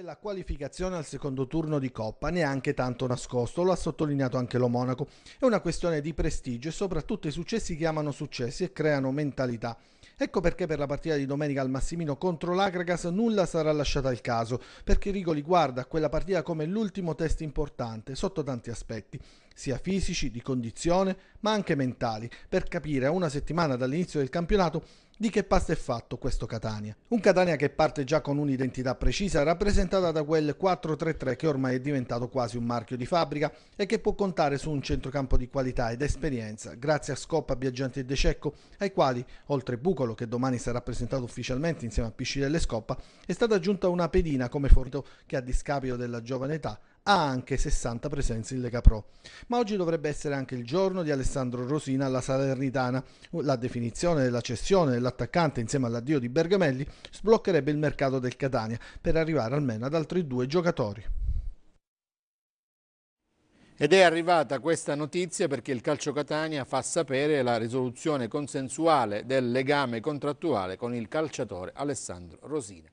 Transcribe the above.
la qualificazione al secondo turno di Coppa neanche tanto nascosto, lo ha sottolineato anche lo Monaco. È una questione di prestigio e soprattutto i successi chiamano successi e creano mentalità. Ecco perché per la partita di domenica al Massimino contro l'Agragas nulla sarà lasciata al caso, perché Rigoli guarda quella partita come l'ultimo test importante sotto tanti aspetti, sia fisici, di condizione, ma anche mentali, per capire a una settimana dall'inizio del campionato di che pasta è fatto questo Catania? Un Catania che parte già con un'identità precisa rappresentata da quel 4-3-3 che ormai è diventato quasi un marchio di fabbrica e che può contare su un centrocampo di qualità ed esperienza grazie a Scoppa, Biaggianti e De Cecco ai quali, oltre Bucolo che domani sarà presentato ufficialmente insieme a Piscirelle e Scoppa, è stata aggiunta una pedina come fornito che a discapito della giovane età ha anche 60 presenze in Lega Pro. Ma oggi dovrebbe essere anche il giorno di Alessandro Rosina alla Salernitana. La definizione della cessione dell'attaccante insieme all'addio di Bergamelli sbloccherebbe il mercato del Catania per arrivare almeno ad altri due giocatori. Ed è arrivata questa notizia perché il Calcio Catania fa sapere la risoluzione consensuale del legame contrattuale con il calciatore Alessandro Rosina.